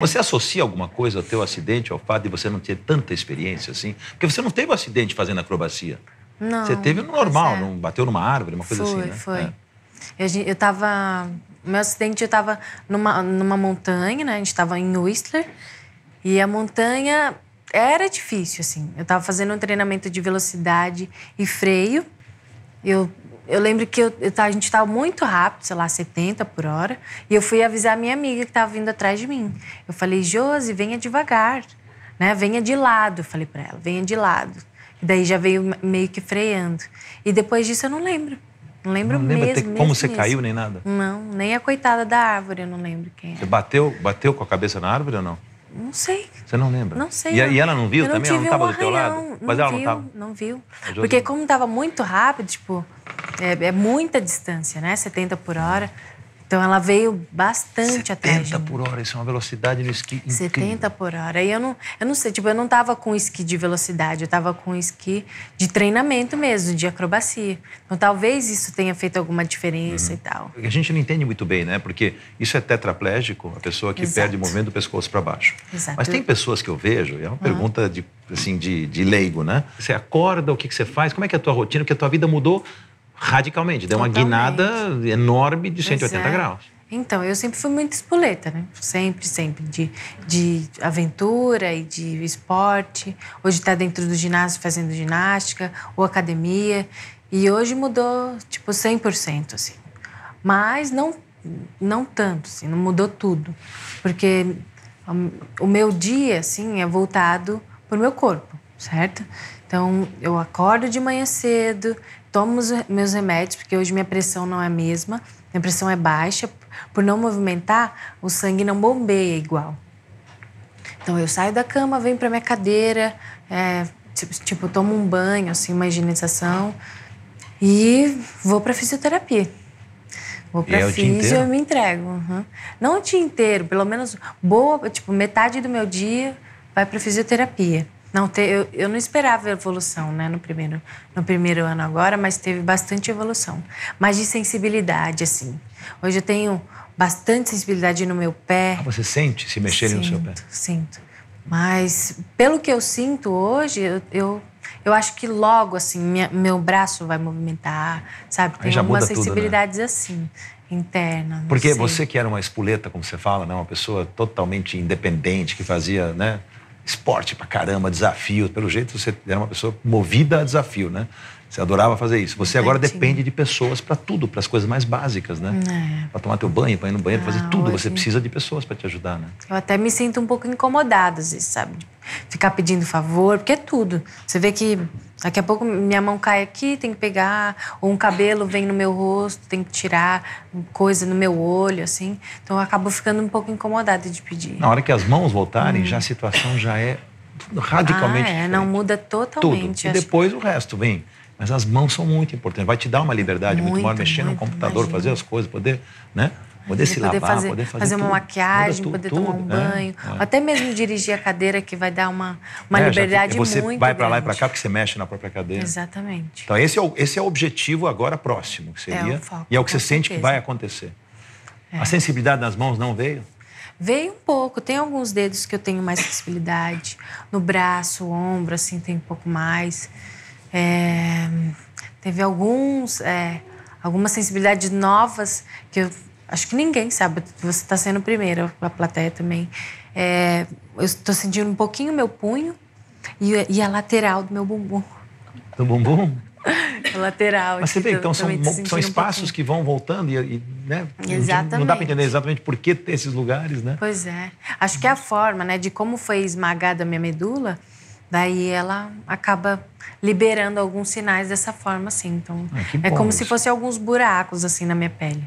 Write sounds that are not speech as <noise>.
Você associa alguma coisa ao teu acidente, ao fato de você não ter tanta experiência assim? Porque você não teve um acidente fazendo acrobacia. Não. Você teve no normal, é. não bateu numa árvore, uma coisa foi, assim, né? Foi, foi. É. Eu, eu tava... Meu acidente, eu tava numa, numa montanha, né? A gente tava em Whistler. E a montanha era difícil, assim. Eu tava fazendo um treinamento de velocidade e freio. Eu eu lembro que eu, eu, a gente estava muito rápido, sei lá, 70 por hora, e eu fui avisar a minha amiga que estava vindo atrás de mim. Eu falei, Josi, venha devagar, né? Venha de lado, eu falei para ela, venha de lado. E daí já veio meio que freando. E depois disso eu não lembro. Não lembro não mesmo, lembra mesmo. como mesmo. você caiu nem nada? Não, nem a coitada da árvore, eu não lembro quem. Você bateu, bateu com a cabeça na árvore ou não? Não sei. Você não lembra? Não sei. E, não. e ela não viu eu também? Não ela não estava um do teu lado? Mas não ela viu, não estava? Não viu. Porque como estava muito rápido, tipo, é, é, muita distância, né? 70 por hora. Então ela veio bastante atrás. 70 por hora, isso é uma velocidade no esqui incrível. 70 por hora. E eu não, eu não sei, tipo, eu não tava com esqui de velocidade, eu tava com esqui de treinamento mesmo, de acrobacia. Então talvez isso tenha feito alguma diferença uhum. e tal. A gente não entende muito bem, né? Porque isso é tetraplégico, a pessoa que Exato. perde o movimento do pescoço para baixo. Exato. Mas tem pessoas que eu vejo, e é uma uhum. pergunta de assim, de, de leigo, né? Você acorda, o que, que você faz, como é que é a tua rotina, porque a tua vida mudou radicalmente. Deu Totalmente. uma guinada enorme de 180 é. graus. Então, eu sempre fui muito espoleta, né? Sempre, sempre. De, de aventura e de esporte, Hoje está dentro do ginásio fazendo ginástica, ou academia. E hoje mudou, tipo, 100%, assim. Mas não, não tanto, assim, não mudou tudo. Porque hum, o meu dia, assim, é voltado para o meu corpo certo? Então, eu acordo de manhã cedo, tomo os meus remédios, porque hoje minha pressão não é a mesma, minha pressão é baixa. Por não movimentar, o sangue não bombeia igual. Então, eu saio da cama, venho para minha cadeira, é, tipo, tomo um banho, assim, uma higienização e vou para fisioterapia. Vou pra é e e eu me entrego. Uhum. Não o dia inteiro, pelo menos boa, tipo, metade do meu dia vai para fisioterapia. Não, te, eu, eu não esperava evolução né, no, primeiro, no primeiro ano agora, mas teve bastante evolução. Mas de sensibilidade, assim. Hoje eu tenho bastante sensibilidade no meu pé. Ah, você sente se mexer sinto, no seu pé? Sinto. Mas pelo que eu sinto hoje, eu, eu, eu acho que logo, assim, minha, meu braço vai movimentar, sabe? Tem algumas né? sensibilidades né? assim interna. Porque sei. você que era uma espoleta, como você fala, né? uma pessoa totalmente independente, que fazia, né? esporte pra caramba, desafio. Pelo jeito você era uma pessoa movida a desafio, né? Você adorava fazer isso. Você agora depende de pessoas para tudo, para as coisas mais básicas, né? É. Para tomar teu banho, para ir no banheiro, ah, fazer tudo. Hoje... Você precisa de pessoas para te ajudar, né? Eu até me sinto um pouco incomodada sabe? Ficar pedindo favor, porque é tudo. Você vê que Daqui a pouco minha mão cai aqui, tem que pegar, ou um cabelo vem no meu rosto, tem que tirar coisa no meu olho, assim. Então eu acabo ficando um pouco incomodada de pedir. Na hora que as mãos voltarem, hum. já a situação já é radicalmente. Ah, é, diferente. não muda totalmente. Tudo. E depois o resto vem. Mas as mãos são muito importantes. Vai te dar uma liberdade muito, muito maior, mexer muito, no computador, imagina. fazer as coisas, poder, né? Poder se poder lavar, fazer, poder fazer, fazer uma maquiagem, tudo, poder tudo, tomar um é, banho, é, até mesmo dirigir a cadeira que vai dar uma, uma é, liberdade já, você muito Você vai para lá e para cá porque você mexe na própria cadeira. Exatamente. Então esse é o, esse é o objetivo agora próximo, que é, seria é foco, e é o que você certeza. sente que vai acontecer. É. A sensibilidade nas mãos não veio? Veio um pouco. Tem alguns dedos que eu tenho mais sensibilidade. No braço, ombro, assim, tem um pouco mais. É... Teve alguns, é... algumas sensibilidades novas que eu Acho que ninguém sabe. Você está sendo o primeiro, a plateia também. É, eu estou sentindo um pouquinho meu punho e, e, a lateral do meu bumbum. Do bumbum? <laughs> a lateral. Mas você vê, então são, são espaços um que vão voltando e, e né? Exatamente. Não dá para entender exatamente por que ter esses lugares, né? Pois é. Acho que é a forma, né, de como foi esmagada a minha medula, daí ela acaba liberando alguns sinais dessa forma, assim. Então, ah, é como isso. se fossem alguns buracos, assim, na minha pele.